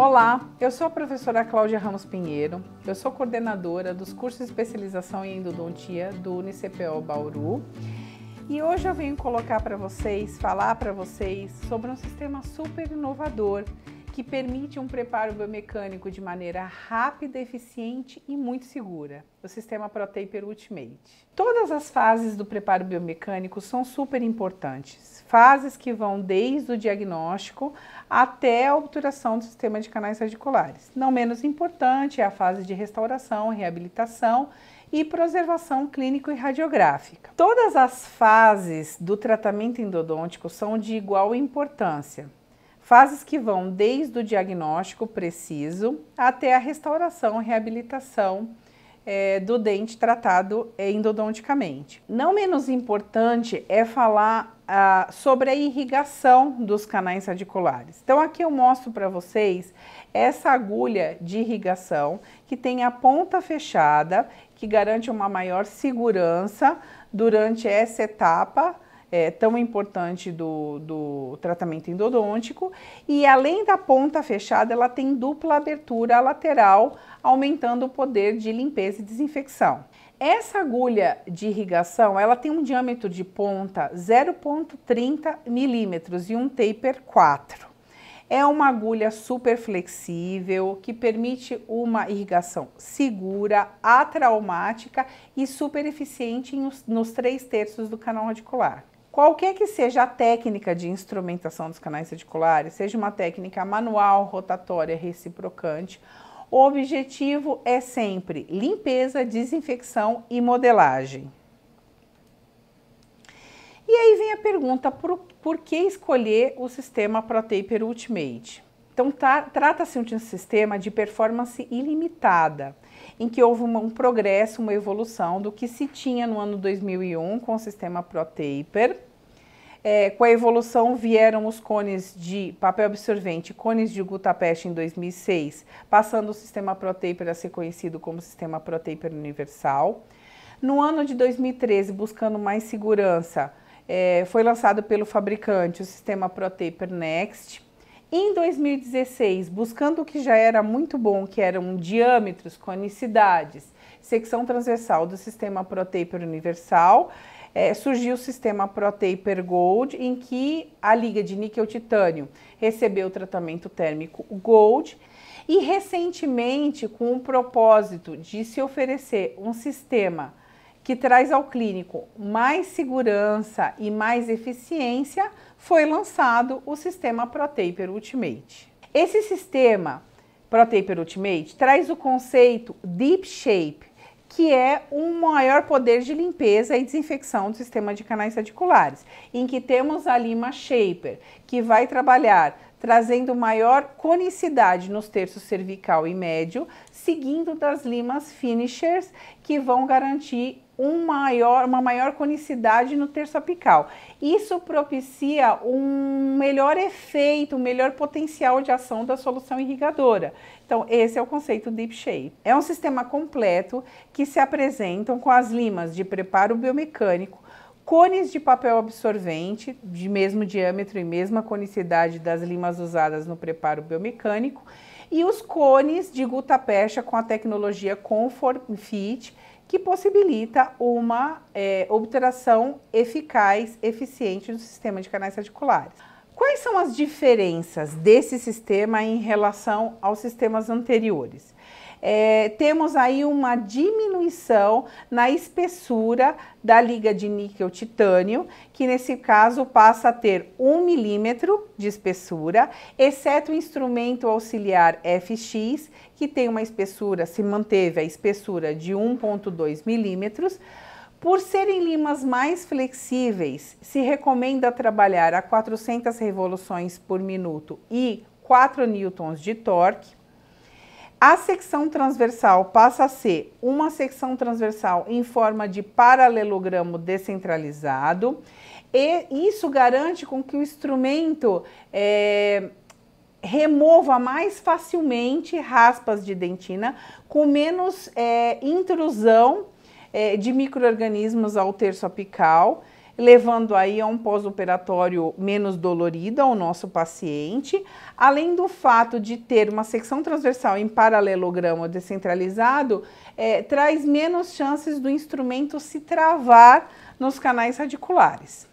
Olá, eu sou a professora Cláudia Ramos Pinheiro, eu sou coordenadora dos cursos de especialização em endodontia do Unicpeo Bauru e hoje eu venho colocar para vocês, falar para vocês sobre um sistema super inovador que permite um preparo biomecânico de maneira rápida, eficiente e muito segura, o sistema Protaper Ultimate. Todas as fases do preparo biomecânico são super importantes, fases que vão desde o diagnóstico até a obturação do sistema de canais radiculares. Não menos importante é a fase de restauração, reabilitação e preservação clínico e radiográfica. Todas as fases do tratamento endodôntico são de igual importância. Fases que vão desde o diagnóstico preciso até a restauração, reabilitação, eh, do dente tratado endodonticamente. Não menos importante é falar ah, sobre a irrigação dos canais radiculares. Então aqui eu mostro para vocês essa agulha de irrigação que tem a ponta fechada, que garante uma maior segurança durante essa etapa é, tão importante do, do tratamento endodôntico. E além da ponta fechada, ela tem dupla abertura lateral, aumentando o poder de limpeza e desinfecção. Essa agulha de irrigação, ela tem um diâmetro de ponta 0,30 milímetros e um taper 4. É uma agulha super flexível que permite uma irrigação segura, atraumática e super eficiente nos, nos três terços do canal radicular. Qualquer que seja a técnica de instrumentação dos canais radiculares, seja uma técnica manual, rotatória, reciprocante o objetivo é sempre limpeza, desinfecção e modelagem. E aí vem a pergunta, por, por que escolher o sistema ProTaper Ultimate? Então, tá, trata-se de um sistema de performance ilimitada, em que houve um, um progresso, uma evolução do que se tinha no ano 2001 com o sistema ProTaper, é, com a evolução vieram os cones de papel absorvente, cones de gutapeche em 2006, passando o sistema Protaper a ser conhecido como sistema Protaper Universal. No ano de 2013, buscando mais segurança, é, foi lançado pelo fabricante o sistema Protaper Next. Em 2016, buscando o que já era muito bom, que eram diâmetros, conicidades, secção transversal do sistema Protaper Universal, é, surgiu o sistema Proteiper Gold, em que a liga de níquel-titânio recebeu o tratamento térmico Gold. E recentemente, com o propósito de se oferecer um sistema que traz ao clínico mais segurança e mais eficiência, foi lançado o sistema Proteiper Ultimate. Esse sistema Proteiper Ultimate traz o conceito Deep Shape, que é um maior poder de limpeza e desinfecção do sistema de canais radiculares, em que temos a lima shaper, que vai trabalhar trazendo maior conicidade nos terços cervical e médio, seguindo das limas finishers, que vão garantir um maior, uma maior conicidade no terço apical. Isso propicia um melhor efeito, um melhor potencial de ação da solução irrigadora. Então, esse é o conceito Deep Shape. É um sistema completo que se apresentam com as limas de preparo biomecânico, cones de papel absorvente de mesmo diâmetro e mesma conicidade das limas usadas no preparo biomecânico e os cones de gutapercha com a tecnologia Comfort Fit, que possibilita uma é, obturação eficaz, eficiente do sistema de canais articulares. Quais são as diferenças desse sistema em relação aos sistemas anteriores? É, temos aí uma diminuição na espessura da liga de níquel-titânio, que nesse caso passa a ter 1 milímetro de espessura, exceto o instrumento auxiliar FX, que tem uma espessura, se manteve a espessura de 1,2 milímetros. Mm por serem limas mais flexíveis, se recomenda trabalhar a 400 revoluções por minuto e 4 newtons de torque. A secção transversal passa a ser uma secção transversal em forma de paralelogramo descentralizado e isso garante com que o instrumento é, remova mais facilmente raspas de dentina com menos é, intrusão é, de micro-organismos ao terço apical, levando aí a um pós-operatório menos dolorido ao nosso paciente, além do fato de ter uma secção transversal em paralelogramo descentralizado, é, traz menos chances do instrumento se travar nos canais radiculares.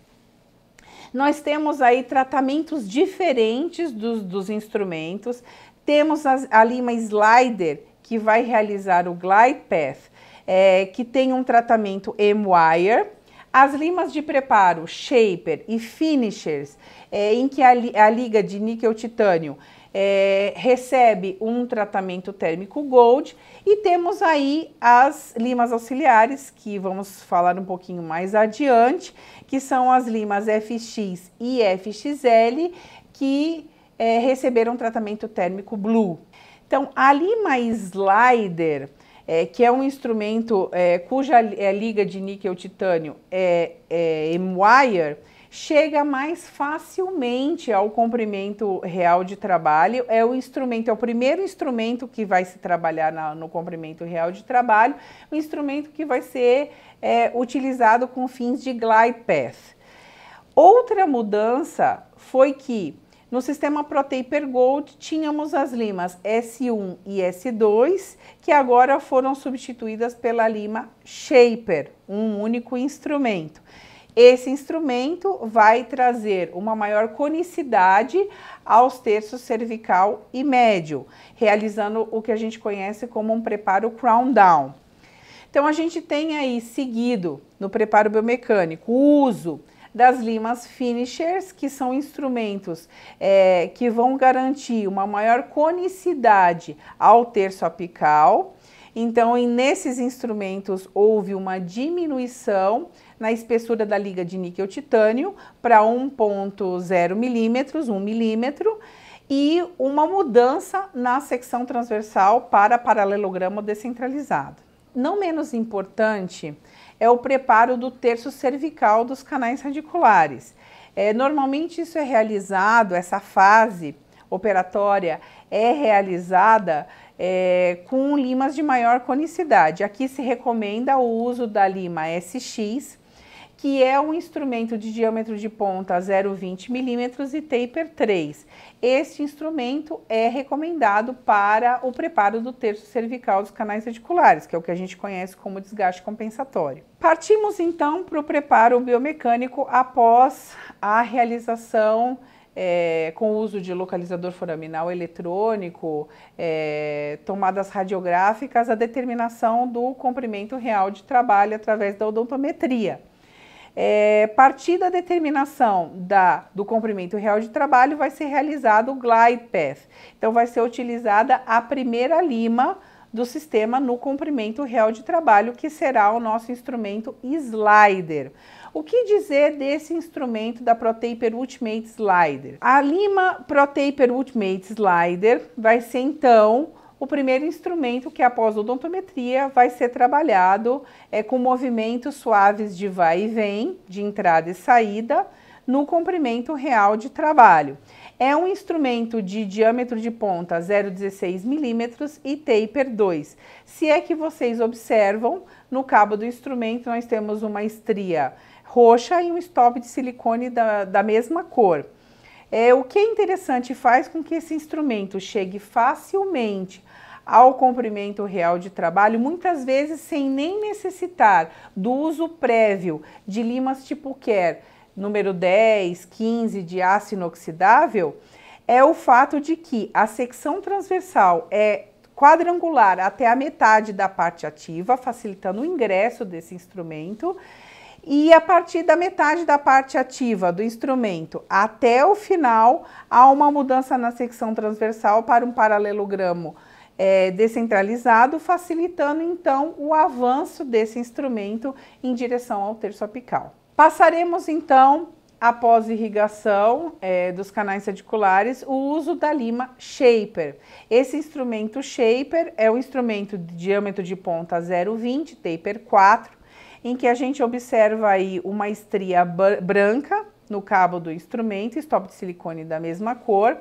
Nós temos aí tratamentos diferentes dos, dos instrumentos, temos ali uma slider que vai realizar o glide path, é, que tem um tratamento M-Wire. As limas de preparo, shaper e finishers, é, em que a, li a liga de níquel-titânio é, recebe um tratamento térmico gold e temos aí as limas auxiliares que vamos falar um pouquinho mais adiante, que são as limas FX e FXL que é, receberam tratamento térmico blue. Então a lima slider é, que é um instrumento é, cuja é, liga de níquel-titânio é, é M-wire, chega mais facilmente ao comprimento real de trabalho. É o instrumento, é o primeiro instrumento que vai se trabalhar na, no comprimento real de trabalho, o um instrumento que vai ser é, utilizado com fins de glide path. Outra mudança foi que no sistema Proteiper Gold, tínhamos as limas S1 e S2, que agora foram substituídas pela lima Shaper, um único instrumento. Esse instrumento vai trazer uma maior conicidade aos terços cervical e médio, realizando o que a gente conhece como um preparo crown down. Então a gente tem aí seguido no preparo biomecânico o uso das limas finishers, que são instrumentos é, que vão garantir uma maior conicidade ao terço apical. Então, nesses instrumentos houve uma diminuição na espessura da liga de níquel titânio para 1.0 milímetros, 1 milímetro, e uma mudança na secção transversal para paralelogramo descentralizado. Não menos importante é o preparo do terço cervical dos canais radiculares. É, normalmente isso é realizado, essa fase operatória é realizada é, com limas de maior conicidade. Aqui se recomenda o uso da lima SX, que é um instrumento de diâmetro de ponta 0,20 milímetros e taper 3. Este instrumento é recomendado para o preparo do terço cervical dos canais radiculares, que é o que a gente conhece como desgaste compensatório. Partimos então para o preparo biomecânico após a realização é, com o uso de localizador foraminal eletrônico, é, tomadas radiográficas, a determinação do comprimento real de trabalho através da odontometria. É, partir da determinação da, do comprimento real de trabalho, vai ser realizado o glide path. Então, vai ser utilizada a primeira lima do sistema no comprimento real de trabalho, que será o nosso instrumento slider. O que dizer desse instrumento da ProTaper Ultimate Slider? A lima ProTaper Ultimate Slider vai ser então o primeiro instrumento, que após a odontometria vai ser trabalhado é, com movimentos suaves de vai e vem, de entrada e saída, no comprimento real de trabalho. É um instrumento de diâmetro de ponta 0,16 milímetros e taper 2. Se é que vocês observam, no cabo do instrumento nós temos uma estria roxa e um stop de silicone da, da mesma cor. É, o que é interessante faz com que esse instrumento chegue facilmente ao comprimento real de trabalho, muitas vezes sem nem necessitar do uso prévio de limas tipo quer número 10, 15 de aço inoxidável, é o fato de que a secção transversal é quadrangular até a metade da parte ativa, facilitando o ingresso desse instrumento. E a partir da metade da parte ativa do instrumento até o final, há uma mudança na secção transversal para um paralelogramo é, descentralizado, facilitando então o avanço desse instrumento em direção ao terço apical. Passaremos então, após irrigação é, dos canais radiculares, o uso da lima shaper. Esse instrumento shaper é um instrumento de diâmetro de ponta 0,20, taper 4, em que a gente observa aí uma estria branca no cabo do instrumento, stop de silicone da mesma cor,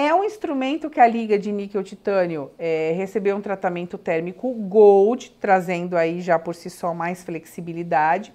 é um instrumento que a liga de níquel-titânio é, recebeu um tratamento térmico gold, trazendo aí já por si só mais flexibilidade.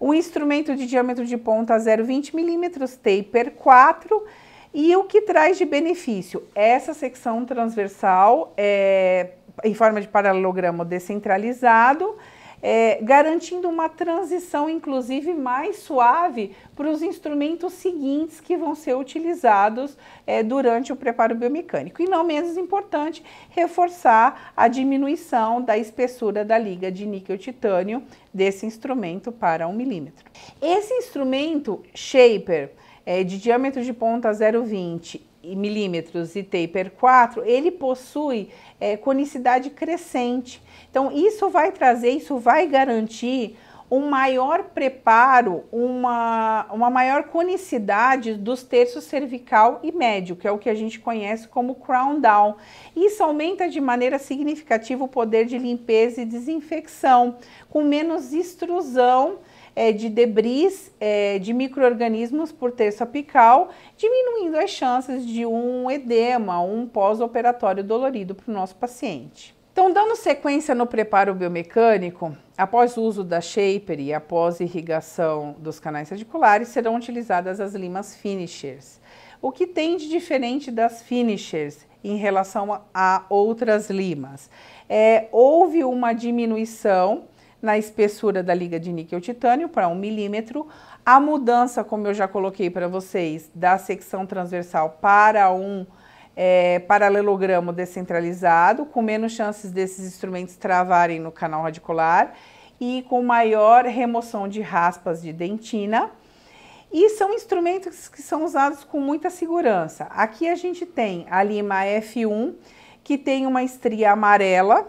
Um instrumento de diâmetro de ponta 0,20 milímetros, taper 4, e o que traz de benefício? Essa secção transversal é, em forma de paralelogramo descentralizado, é, garantindo uma transição, inclusive, mais suave para os instrumentos seguintes que vão ser utilizados é, durante o preparo biomecânico. E não menos importante, reforçar a diminuição da espessura da liga de níquel-titânio desse instrumento para um milímetro. Esse instrumento, Shaper, é, de diâmetro de ponta 0,20 milímetros e taper 4, ele possui é, conicidade crescente. Então, isso vai trazer, isso vai garantir um maior preparo, uma, uma maior conicidade dos terços cervical e médio, que é o que a gente conhece como crown down. Isso aumenta de maneira significativa o poder de limpeza e desinfecção, com menos extrusão é, de debris é, de micro-organismos por terça apical, diminuindo as chances de um edema, um pós-operatório dolorido para o nosso paciente. Então, dando sequência no preparo biomecânico, após o uso da shaper e após irrigação dos canais radiculares, serão utilizadas as limas finishers. O que tem de diferente das finishers em relação a outras limas? É, houve uma diminuição na espessura da liga de níquel-titânio para um milímetro. A mudança, como eu já coloquei para vocês, da secção transversal para um é, paralelogramo descentralizado, com menos chances desses instrumentos travarem no canal radicular e com maior remoção de raspas de dentina. E são instrumentos que são usados com muita segurança. Aqui a gente tem a lima F1, que tem uma estria amarela,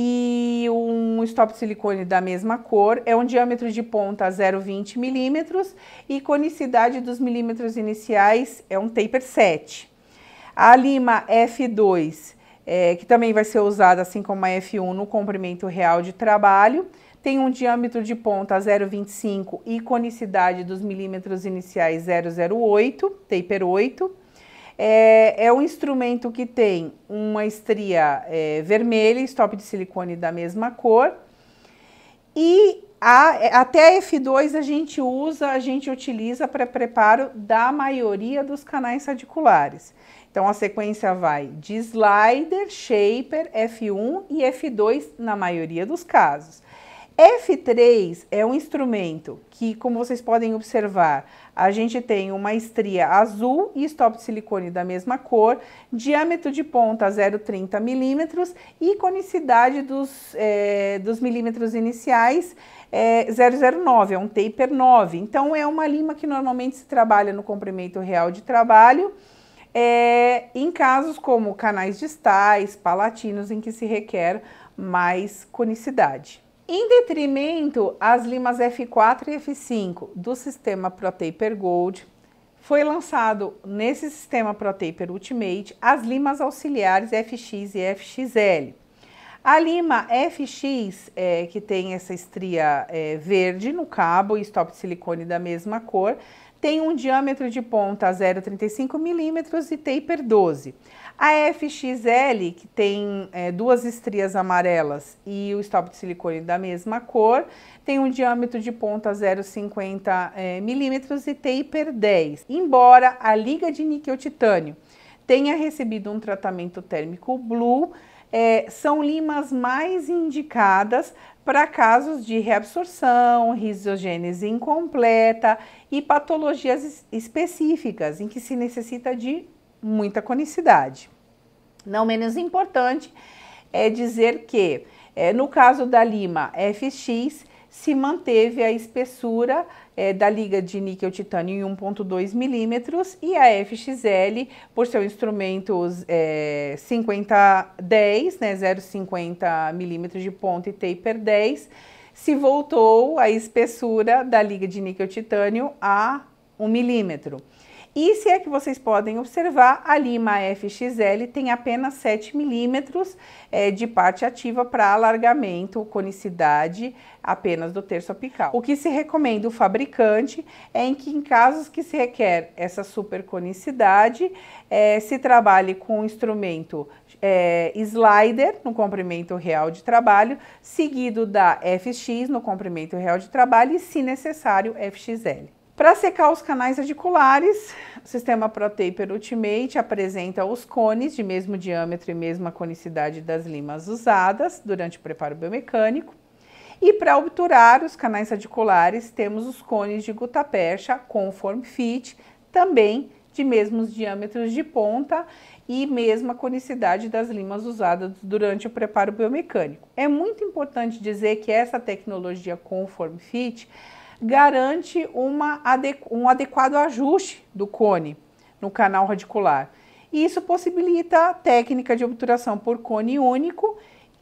e um stop silicone da mesma cor, é um diâmetro de ponta 0,20 milímetros e conicidade dos milímetros iniciais é um taper 7. A lima F2, é, que também vai ser usada assim como a F1 no comprimento real de trabalho, tem um diâmetro de ponta 0,25 e conicidade dos milímetros iniciais 0,08, taper 8. É, é um instrumento que tem uma estria é, vermelha, stop de silicone da mesma cor. E a, é, até a F2 a gente usa, a gente utiliza para preparo da maioria dos canais radiculares. Então a sequência vai de slider, shaper, F1 e F2 na maioria dos casos. F3 é um instrumento que, como vocês podem observar, a gente tem uma estria azul e stop de silicone da mesma cor, diâmetro de ponta 0,30 milímetros e conicidade dos, é, dos milímetros iniciais é, 0,09, é um taper 9. Então, é uma lima que normalmente se trabalha no comprimento real de trabalho. É, em casos como canais distais, palatinos, em que se requer mais conicidade em detrimento às limas F4 e F5 do sistema ProTaper Gold, foi lançado nesse sistema ProTaper Ultimate as limas auxiliares FX e FXL. A lima FX, é, que tem essa estria é, verde no cabo e stop de silicone da mesma cor, tem um diâmetro de ponta 0,35 milímetros e taper 12. A FXL, que tem é, duas estrias amarelas e o stop de silicone da mesma cor, tem um diâmetro de ponta 0,50 é, milímetros e tem 10. Embora a liga de níquel titânio tenha recebido um tratamento térmico blue, é, são limas mais indicadas para casos de reabsorção, risogênese incompleta e patologias específicas em que se necessita de muita conicidade. Não menos importante é dizer que, é, no caso da lima FX, se manteve a espessura é, da liga de níquel titânio em 1,2 milímetros e a FXL, por seu instrumento é, 50 10, né, 0,50 milímetros de ponta e taper 10, se voltou a espessura da liga de níquel titânio a 1 milímetro. E se é que vocês podem observar, a lima FXL tem apenas 7 milímetros é, de parte ativa para alargamento, conicidade apenas do terço apical. O que se recomenda o fabricante é em que em casos que se requer essa superconicidade, é, se trabalhe com um instrumento é, slider no comprimento real de trabalho, seguido da FX no comprimento real de trabalho e, se necessário, FXL. Para secar os canais radiculares, o sistema ProTaper Ultimate apresenta os cones de mesmo diâmetro e mesma conicidade das limas usadas durante o preparo biomecânico. E para obturar os canais radiculares, temos os cones de gutapercha conform fit, também de mesmos diâmetros de ponta e mesma conicidade das limas usadas durante o preparo biomecânico. É muito importante dizer que essa tecnologia conform fit garante uma, um adequado ajuste do cone no canal radicular. E isso possibilita a técnica de obturação por cone único,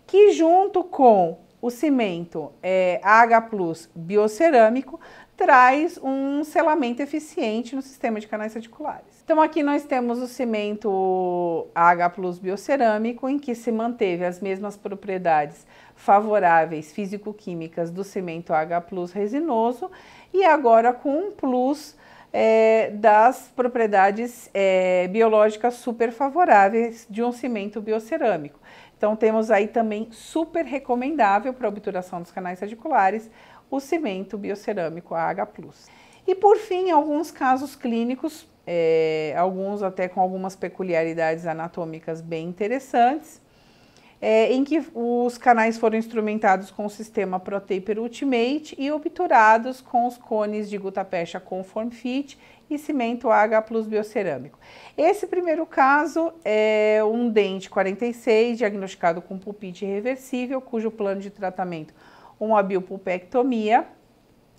que junto com o cimento é, H Plus biocerâmico traz um selamento eficiente no sistema de canais radiculares. Então aqui nós temos o cimento H Plus biocerâmico, em que se manteve as mesmas propriedades favoráveis físico-químicas do cimento H plus resinoso e agora com um plus é, das propriedades é, biológicas super favoráveis de um cimento biocerâmico. Então temos aí também super recomendável para obturação dos canais radiculares o cimento biocerâmico AH+. E por fim, alguns casos clínicos, é, alguns até com algumas peculiaridades anatômicas bem interessantes, é, em que os canais foram instrumentados com o sistema ProTaper Ultimate e obturados com os cones de gutapecha Conform Fit e cimento H plus biocerâmico. Esse primeiro caso é um dente 46, diagnosticado com pulpite reversível, cujo plano de tratamento uma biopulpectomia,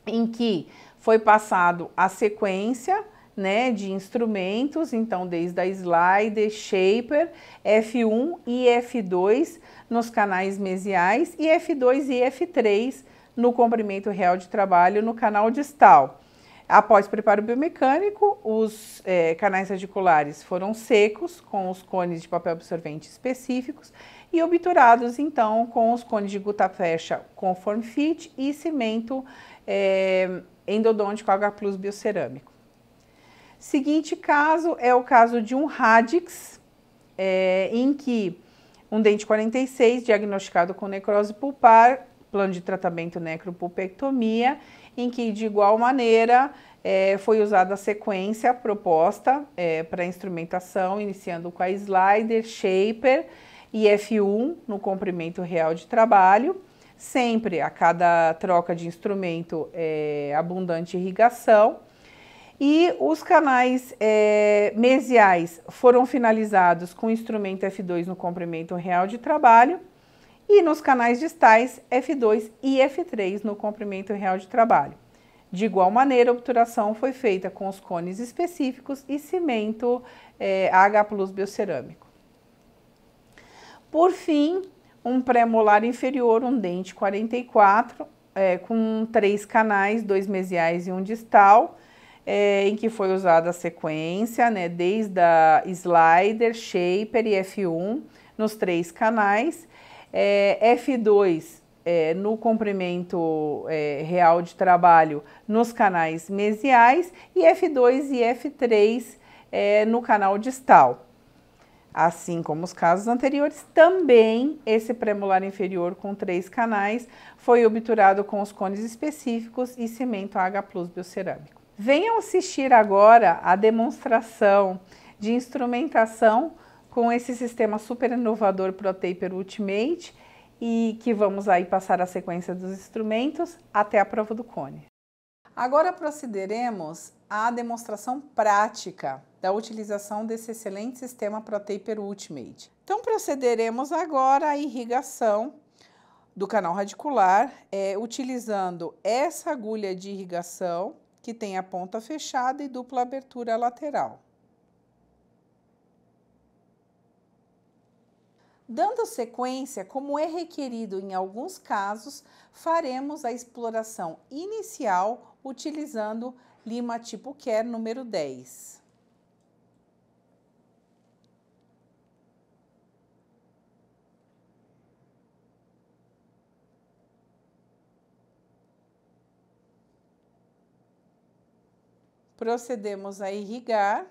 em que foi passado a sequência, né, de instrumentos, então desde a Slider, Shaper, F1 e F2 nos canais mesiais e F2 e F3 no comprimento real de trabalho no canal distal. Após preparo biomecânico, os é, canais radiculares foram secos com os cones de papel absorvente específicos e obturados então com os cones de gutapercha conform fit e cimento eh, endodôntico H+ biocerâmico. Seguinte caso é o caso de um radix, é, em que um dente 46 diagnosticado com necrose pulpar, plano de tratamento necropulpectomia, em que de igual maneira é, foi usada a sequência proposta é, para instrumentação, iniciando com a slider, shaper e F1 no comprimento real de trabalho. Sempre a cada troca de instrumento é, abundante irrigação e os canais é, mesiais foram finalizados com instrumento F2 no comprimento real de trabalho e nos canais distais F2 e F3 no comprimento real de trabalho. De igual maneira, a obturação foi feita com os cones específicos e cimento é, H plus biocerâmico. Por fim, um pré-molar inferior, um dente 44, é, com três canais, dois mesiais e um distal, é, em que foi usada a sequência, né, desde a slider, shaper e F1 nos três canais, é, F2 é, no comprimento é, real de trabalho nos canais mesiais e F2 e F3 é, eh, no canal distal. Assim como os casos anteriores, também esse premolar inferior com três canais foi obturado com os cones específicos e cimento H plus biocerâmico. Venham assistir agora a demonstração de instrumentação com esse sistema super inovador ProTaper Ultimate e que vamos aí passar a sequência dos instrumentos até a prova do cone. Agora procederemos à demonstração prática da utilização desse excelente sistema ProTaper Ultimate. Então procederemos agora à irrigação do canal radicular, é, utilizando essa agulha de irrigação que tem a ponta fechada e dupla abertura lateral. Dando sequência, como é requerido em alguns casos, faremos a exploração inicial utilizando lima tipo quer número 10. Procedemos a irrigar.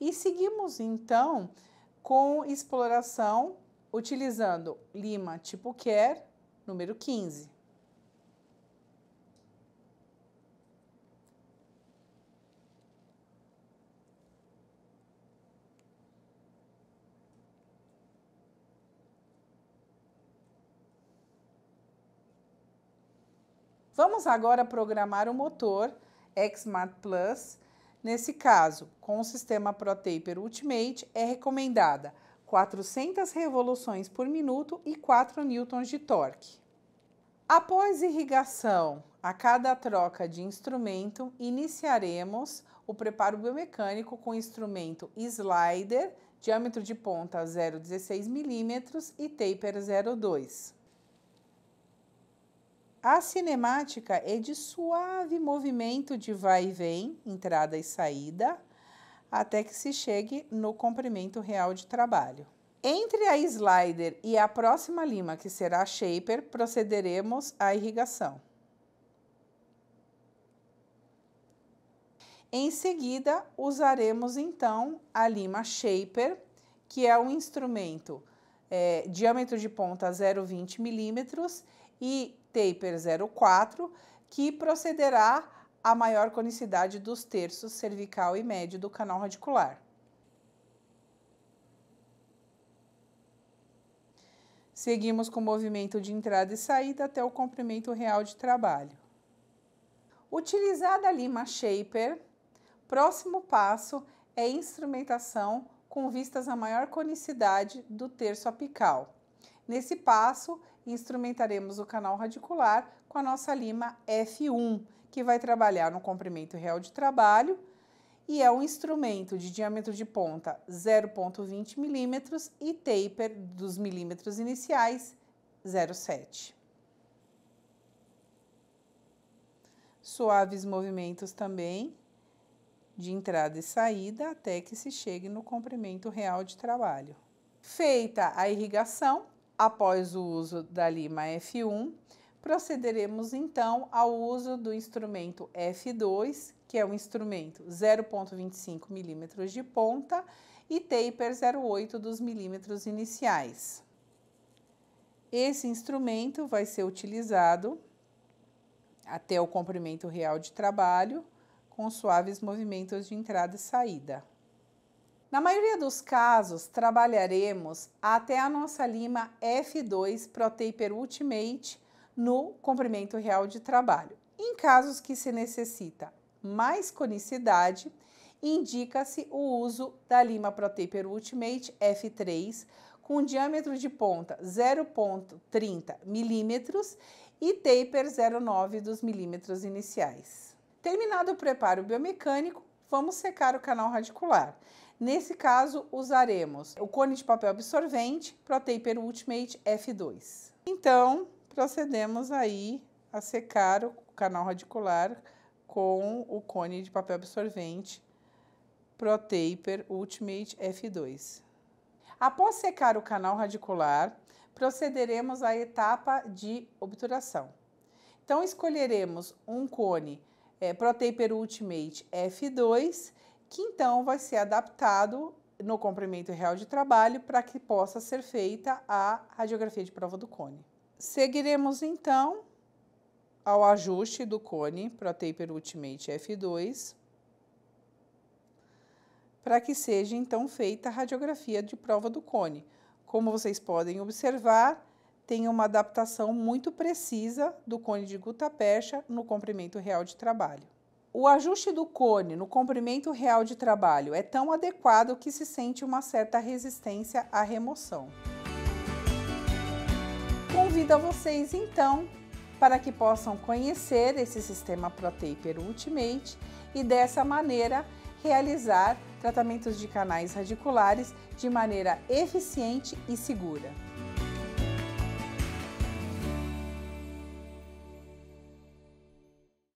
E seguimos então com exploração utilizando lima tipo quer número 15. Vamos agora programar o motor XMAT Plus. Nesse caso, com o sistema ProTaper Ultimate, é recomendada 400 revoluções por minuto e 4 newtons de torque. Após irrigação, a cada troca de instrumento, iniciaremos o preparo biomecânico com instrumento slider, diâmetro de ponta 0,16 mm e taper 0,2 a cinemática é de suave movimento de vai e vem, entrada e saída, até que se chegue no comprimento real de trabalho. Entre a slider e a próxima lima, que será a shaper, procederemos à irrigação. Em seguida, usaremos então a lima shaper, que é um instrumento é, diâmetro de ponta 0,20 milímetros e taper 04, que procederá à maior conicidade dos terços cervical e médio do canal radicular. Seguimos com o movimento de entrada e saída até o comprimento real de trabalho. Utilizada a lima shaper, próximo passo é instrumentação com vistas à maior conicidade do terço apical. Nesse passo, instrumentaremos o canal radicular com a nossa lima F1, que vai trabalhar no comprimento real de trabalho e é um instrumento de diâmetro de ponta 0,20 milímetros e taper dos milímetros iniciais 0,7. Suaves movimentos também de entrada e saída até que se chegue no comprimento real de trabalho. Feita a irrigação, Após o uso da lima F1, procederemos então ao uso do instrumento F2, que é um instrumento 0,25 milímetros de ponta e taper 0,8 dos milímetros iniciais. Esse instrumento vai ser utilizado até o comprimento real de trabalho, com suaves movimentos de entrada e saída. Na maioria dos casos, trabalharemos até a nossa lima F2 ProTaper Ultimate no comprimento real de trabalho. Em casos que se necessita mais conicidade, indica-se o uso da lima ProTaper Ultimate F3 com diâmetro de ponta 0.30 milímetros e taper 0.9 dos milímetros iniciais. Terminado o preparo biomecânico, vamos secar o canal radicular. Nesse caso, usaremos o cone de papel absorvente Protaper Ultimate F2. Então, procedemos aí a secar o canal radicular com o cone de papel absorvente Protaper Ultimate F2. Após secar o canal radicular, procederemos à etapa de obturação. Então, escolheremos um cone é, Ultimate F2 que então vai ser adaptado no comprimento real de trabalho para que possa ser feita a radiografia de prova do cone. Seguiremos então ao ajuste do cone para Taper Ultimate F2 para que seja então feita a radiografia de prova do cone. Como vocês podem observar, tem uma adaptação muito precisa do cone de gutta-percha no comprimento real de trabalho. O ajuste do cone no comprimento real de trabalho é tão adequado que se sente uma certa resistência à remoção. Convido a vocês então para que possam conhecer esse sistema ProTaper Ultimate e dessa maneira realizar tratamentos de canais radiculares de maneira eficiente e segura.